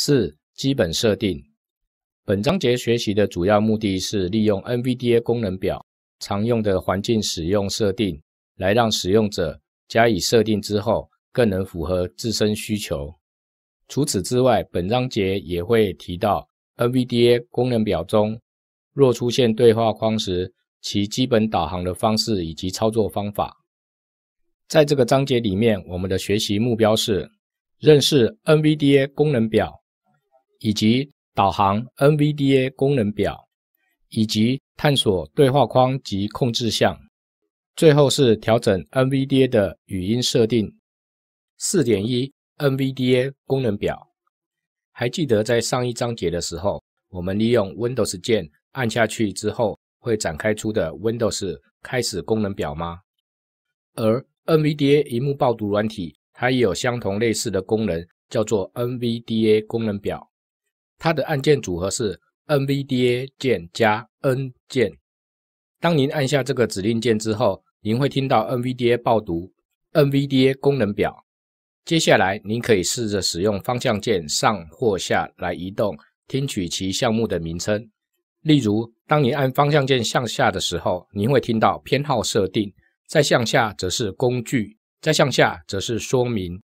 四基本设定，本章节学习的主要目的是利用 NVDA 功能表常用的环境使用设定，来让使用者加以设定之后，更能符合自身需求。除此之外，本章节也会提到 NVDA 功能表中若出现对话框时，其基本导航的方式以及操作方法。在这个章节里面，我们的学习目标是认识 NVDA 功能表。以及导航 NVDA 功能表，以及探索对话框及控制项，最后是调整 NVDA 的语音设定。四点一 NVDA 功能表，还记得在上一章节的时候，我们利用 Windows 键按下去之后会展开出的 Windows 开始功能表吗？而 NVDA 荧幕爆读软体，它也有相同类似的功能，叫做 NVDA 功能表。它的按键组合是 NVDA 键加 N 键。当您按下这个指令键之后，您会听到 NVDA 报读 NVDA 功能表。接下来，您可以试着使用方向键上或下来移动，听取其项目的名称。例如，当你按方向键向下的时候，你会听到偏好设定；再向下则是工具；再向下则是说明。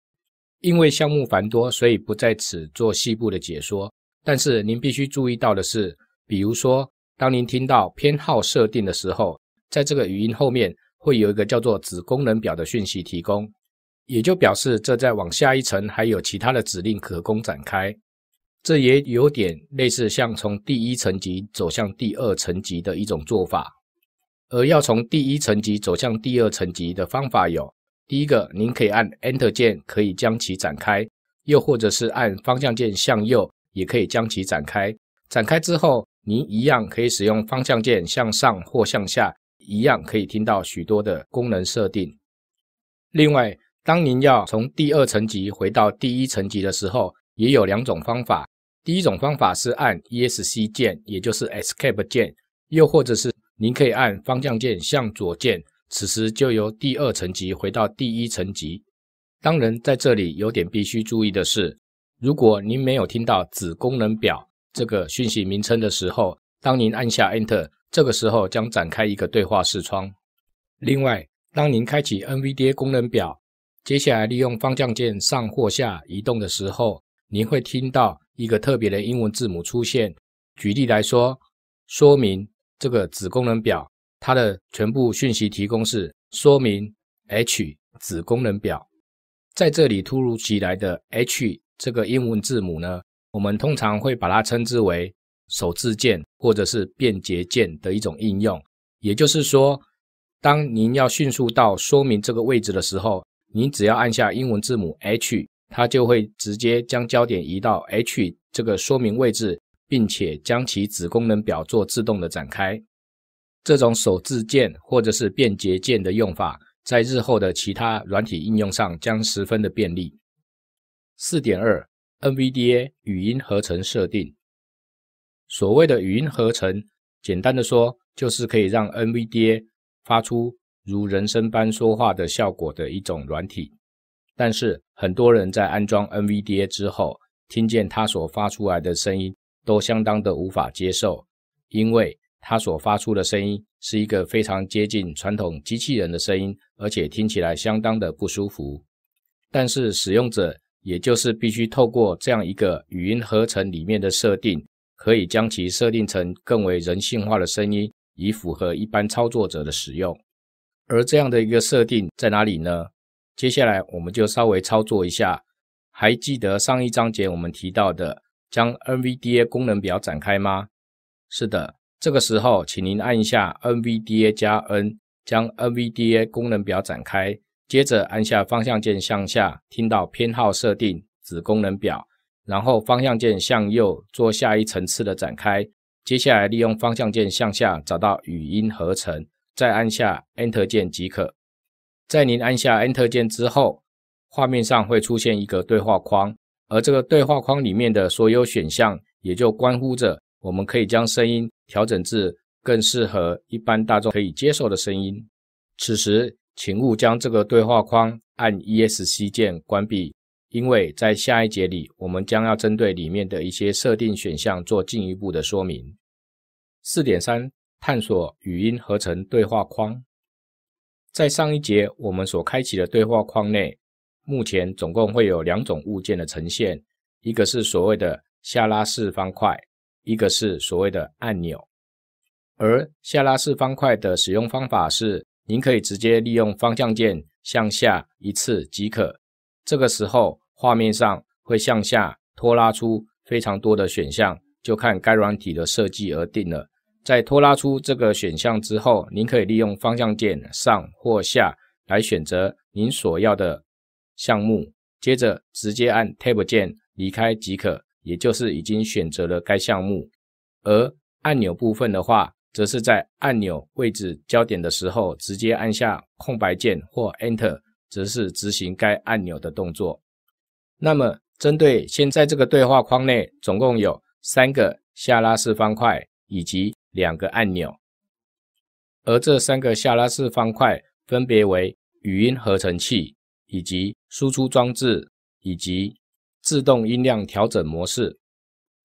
因为项目繁多，所以不在此做细部的解说。但是您必须注意到的是，比如说，当您听到偏好设定的时候，在这个语音后面会有一个叫做子功能表的讯息提供，也就表示这在往下一层还有其他的指令可供展开。这也有点类似像从第一层级走向第二层级的一种做法。而要从第一层级走向第二层级的方法有：第一个，您可以按 Enter 键可以将其展开，又或者是按方向键向右。也可以将其展开，展开之后，您一样可以使用方向键向上或向下，一样可以听到许多的功能设定。另外，当您要从第二层级回到第一层级的时候，也有两种方法。第一种方法是按 E S C 键，也就是 Escape 键，又或者是您可以按方向键向左键，此时就由第二层级回到第一层级。当然，在这里有点必须注意的是。如果您没有听到子功能表这个讯息名称的时候，当您按下 Enter，这个时候将展开一个对话视窗。另外，当您开启 NVDA 功能表，接下来利用方向键上或下移动的时候，您会听到一个特别的英文字母出现。举例来说，说明这个子功能表它的全部讯息提供是说明 H 子功能表，在这里突如其来的 H。这个英文字母呢，我们通常会把它称之为手字键或者是便捷键的一种应用。也就是说，当您要迅速到说明这个位置的时候，您只要按下英文字母 H，它就会直接将焦点移到 H 这个说明位置，并且将其子功能表做自动的展开。这种手字键或者是便捷键的用法，在日后的其他软体应用上将十分的便利。四点二，NVDA 语音合成设定。所谓的语音合成，简单的说，就是可以让 NVDA 发出如人声般说话的效果的一种软体。但是，很多人在安装 NVDA 之后，听见它所发出来的声音，都相当的无法接受，因为它所发出的声音是一个非常接近传统机器人的声音，而且听起来相当的不舒服。但是，使用者。也就是必须透过这样一个语音合成里面的设定，可以将其设定成更为人性化的声音，以符合一般操作者的使用。而这样的一个设定在哪里呢？接下来我们就稍微操作一下。还记得上一章节我们提到的将 NVDA 功能表展开吗？是的，这个时候请您按一下 NVDA 加 N，将 NVDA 功能表展开。接着按下方向键向下，听到偏好设定子功能表，然后方向键向右做下一层次的展开。接下来利用方向键向下找到语音合成，再按下 Enter 键即可。在您按下 Enter 键之后，画面上会出现一个对话框，而这个对话框里面的所有选项，也就关乎着我们可以将声音调整至更适合一般大众可以接受的声音。此时。请勿将这个对话框按 E S C 键关闭，因为在下一节里，我们将要针对里面的一些设定选项做进一步的说明。四点三，探索语音合成对话框。在上一节我们所开启的对话框内，目前总共会有两种物件的呈现，一个是所谓的下拉式方块，一个是所谓的按钮。而下拉式方块的使用方法是。您可以直接利用方向键向下一次即可，这个时候画面上会向下拖拉出非常多的选项，就看该软体的设计而定了。在拖拉出这个选项之后，您可以利用方向键上或下来选择您所要的项目，接着直接按 Tab 键离开即可，也就是已经选择了该项目。而按钮部分的话，则是在按钮位置焦点的时候，直接按下空白键或 Enter，则是执行该按钮的动作。那么，针对现在这个对话框内总共有三个下拉式方块以及两个按钮，而这三个下拉式方块分别为语音合成器、以及输出装置以及自动音量调整模式。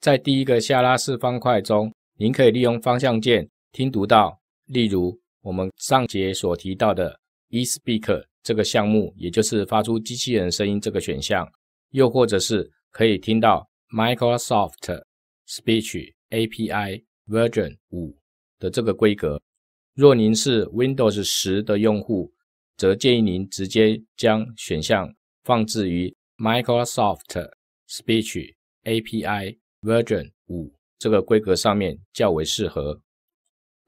在第一个下拉式方块中，您可以利用方向键。听读到，例如我们上节所提到的 eSpeak 这个项目，也就是发出机器人声音这个选项，又或者是可以听到 Microsoft Speech API Version 五的这个规格。若您是 Windows 十的用户，则建议您直接将选项放置于 Microsoft Speech API Version 五这个规格上面，较为适合。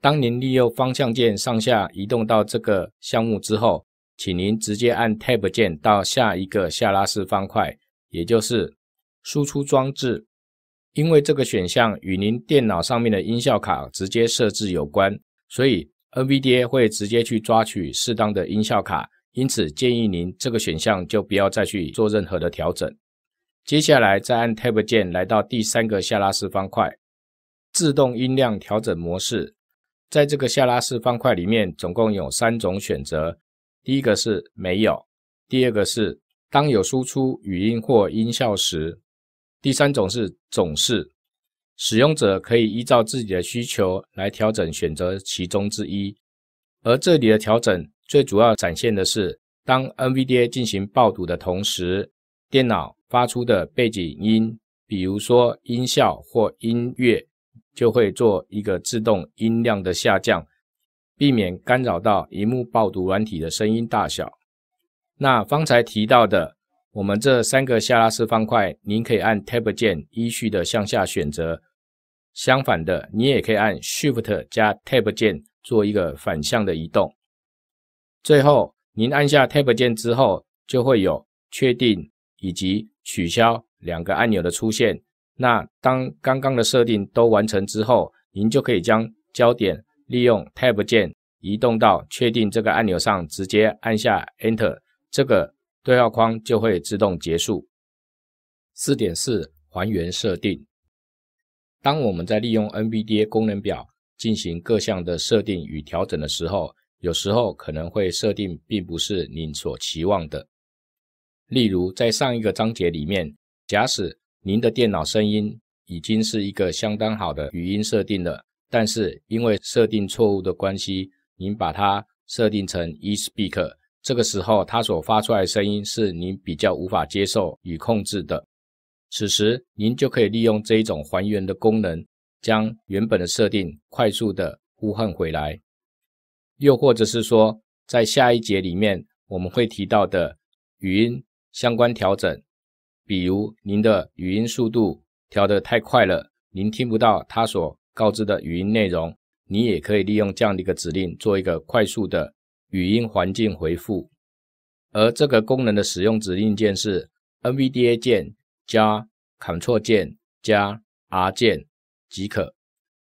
当您利用方向键上下移动到这个项目之后，请您直接按 Tab 键到下一个下拉式方块，也就是输出装置。因为这个选项与您电脑上面的音效卡直接设置有关，所以 NVDA 会直接去抓取适当的音效卡。因此建议您这个选项就不要再去做任何的调整。接下来再按 Tab 键来到第三个下拉式方块，自动音量调整模式。在这个下拉式方块里面，总共有三种选择：第一个是没有，第二个是当有输出语音或音效时，第三种是总是。使用者可以依照自己的需求来调整选择其中之一。而这里的调整，最主要展现的是，当 NVDA 进行爆读的同时，电脑发出的背景音，比如说音效或音乐。就会做一个自动音量的下降，避免干扰到荧幕爆读软体的声音大小。那方才提到的，我们这三个下拉式方块，您可以按 Tab 键依序的向下选择。相反的，你也可以按 Shift 加 Tab 键做一个反向的移动。最后，您按下 Tab 键之后，就会有确定以及取消两个按钮的出现。那当刚刚的设定都完成之后，您就可以将焦点利用 Tab 键移动到确定这个按钮上，直接按下 Enter，这个对话框就会自动结束。四点四还原设定。当我们在利用 NVDA 功能表进行各项的设定与调整的时候，有时候可能会设定并不是您所期望的。例如在上一个章节里面，假使您的电脑声音已经是一个相当好的语音设定了，但是因为设定错误的关系，您把它设定成 E Speak，这个时候它所发出来的声音是您比较无法接受与控制的。此时，您就可以利用这一种还原的功能，将原本的设定快速的呼唤回来。又或者是说，在下一节里面我们会提到的语音相关调整。比如您的语音速度调的太快了，您听不到他所告知的语音内容，你也可以利用这样的一个指令做一个快速的语音环境回复，而这个功能的使用指令键是 NVDA 键加 Ctrl 键加 R 键即可。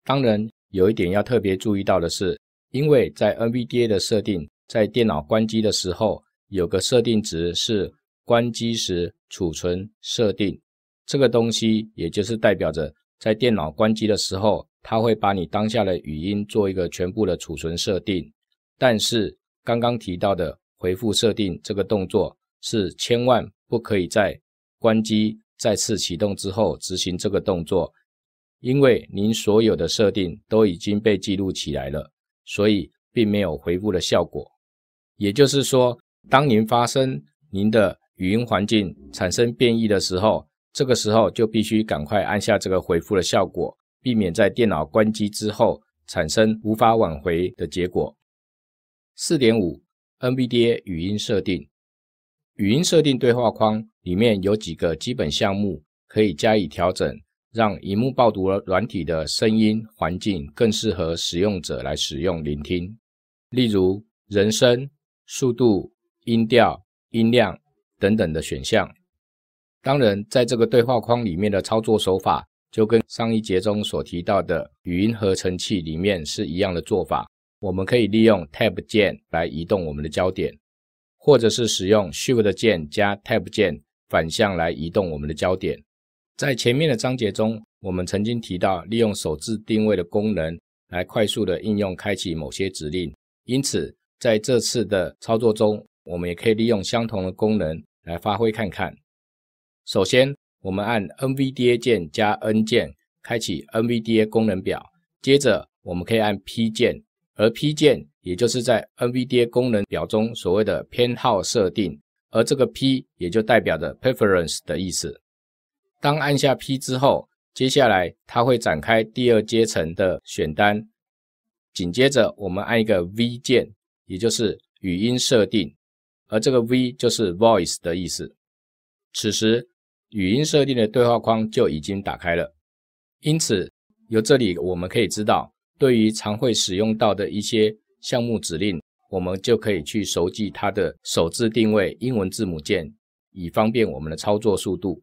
当然，有一点要特别注意到的是，因为在 NVDA 的设定，在电脑关机的时候有个设定值是。关机时储存设定，这个东西也就是代表着，在电脑关机的时候，它会把你当下的语音做一个全部的储存设定。但是刚刚提到的回复设定这个动作，是千万不可以在关机再次启动之后执行这个动作，因为您所有的设定都已经被记录起来了，所以并没有回复的效果。也就是说，当您发生您的。语音环境产生变异的时候，这个时候就必须赶快按下这个回复的效果，避免在电脑关机之后产生无法挽回的结果。四点五 n b d a 语音设定，语音设定对话框里面有几个基本项目可以加以调整，让荧幕爆读软体的声音环境更适合使用者来使用聆听，例如人声、速度、音调、音量。等等的选项。当然，在这个对话框里面的操作手法，就跟上一节中所提到的语音合成器里面是一样的做法。我们可以利用 Tab 键来移动我们的焦点，或者是使用 Shift 键加 Tab 键反向来移动我们的焦点。在前面的章节中，我们曾经提到利用手字定位的功能来快速的应用开启某些指令。因此，在这次的操作中，我们也可以利用相同的功能。来发挥看看。首先，我们按 NVDA 键加 N 键，开启 NVDA 功能表。接着，我们可以按 P 键，而 P 键也就是在 NVDA 功能表中所谓的偏好设定，而这个 P 也就代表着 preference 的意思。当按下 P 之后，接下来它会展开第二阶层的选单。紧接着，我们按一个 V 键，也就是语音设定。而这个 V 就是 Voice 的意思，此时语音设定的对话框就已经打开了。因此，由这里我们可以知道，对于常会使用到的一些项目指令，我们就可以去熟记它的首字定位英文字母键，以方便我们的操作速度。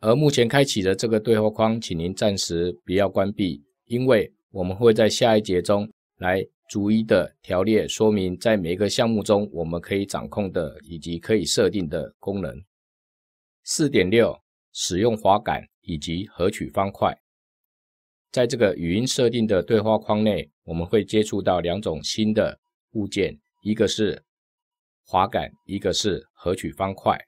而目前开启的这个对话框，请您暂时不要关闭，因为我们会在下一节中来。逐一的条列说明，在每一个项目中我们可以掌控的以及可以设定的功能。四点六使用滑杆以及合取方块，在这个语音设定的对话框内，我们会接触到两种新的物件，一个是滑杆，一个是合取方块。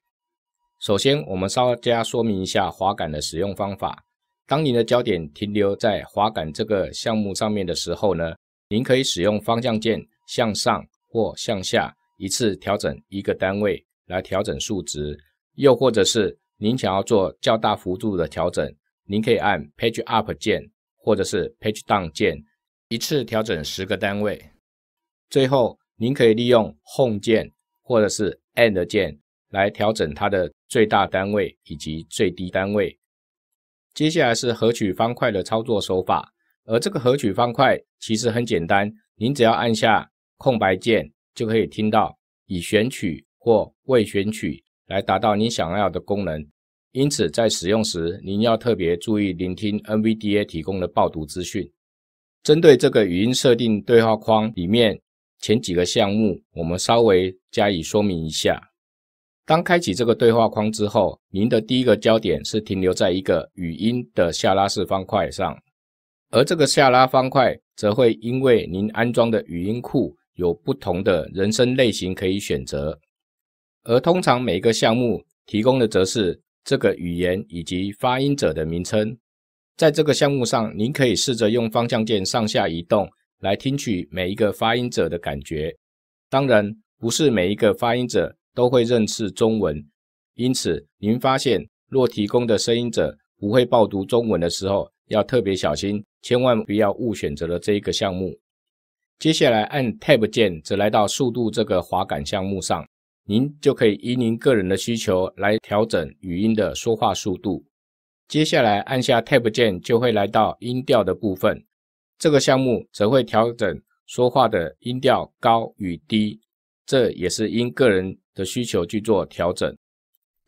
首先，我们稍加说明一下滑杆的使用方法。当你的焦点停留在滑杆这个项目上面的时候呢？您可以使用方向键向上或向下一次调整一个单位来调整数值，又或者是您想要做较大幅度的调整，您可以按 Page Up 键或者是 Page Down 键一次调整十个单位。最后，您可以利用 Home 键或者是 End 键来调整它的最大单位以及最低单位。接下来是合取方块的操作手法。而这个合取方块其实很简单，您只要按下空白键就可以听到已选取或未选取来达到您想要的功能。因此，在使用时，您要特别注意聆听 NVDA 提供的报读资讯。针对这个语音设定对话框里面前几个项目，我们稍微加以说明一下。当开启这个对话框之后，您的第一个焦点是停留在一个语音的下拉式方块上。而这个下拉方块则会因为您安装的语音库有不同的人声类型可以选择，而通常每一个项目提供的则是这个语言以及发音者的名称。在这个项目上，您可以试着用方向键上下移动来听取每一个发音者的感觉。当然，不是每一个发音者都会认识中文，因此您发现若提供的声音者不会报读中文的时候。要特别小心，千万不要误选择了这一个项目。接下来按 Tab 键，则来到速度这个滑杆项目上，您就可以依您个人的需求来调整语音的说话速度。接下来按下 Tab 键，就会来到音调的部分，这个项目则会调整说话的音调高与低，这也是因个人的需求去做调整。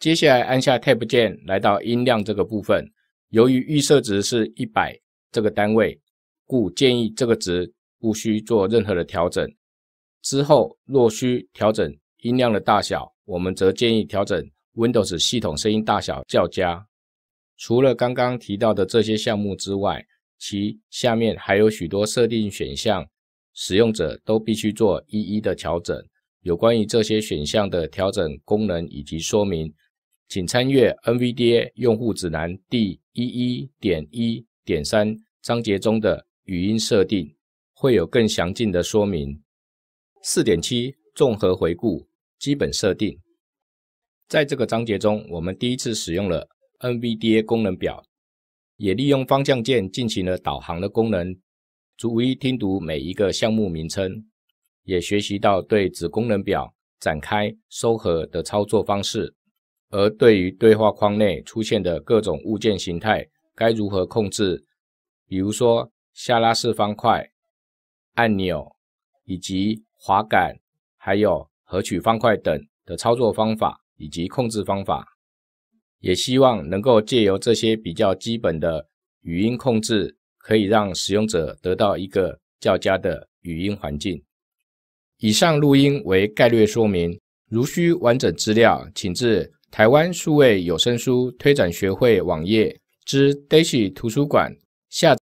接下来按下 Tab 键，来到音量这个部分。由于预设值是一百这个单位，故建议这个值无需做任何的调整。之后若需调整音量的大小，我们则建议调整 Windows 系统声音大小较佳。除了刚刚提到的这些项目之外，其下面还有许多设定选项，使用者都必须做一一的调整。有关于这些选项的调整功能以及说明。请参阅 NVDA 用户指南第一一点一点三章节中的语音设定，会有更详尽的说明。四点七综合回顾基本设定，在这个章节中，我们第一次使用了 NVDA 功能表，也利用方向键进行了导航的功能，逐一听读每一个项目名称，也学习到对子功能表展开、收合的操作方式。而对于对话框内出现的各种物件形态，该如何控制？比如说下拉式方块、按钮以及滑杆，还有合取方块等的操作方法以及控制方法，也希望能够借由这些比较基本的语音控制，可以让使用者得到一个较佳的语音环境。以上录音为概略说明，如需完整资料，请至。台湾数位有声书推展学会网页之 Dashy 图书馆下载。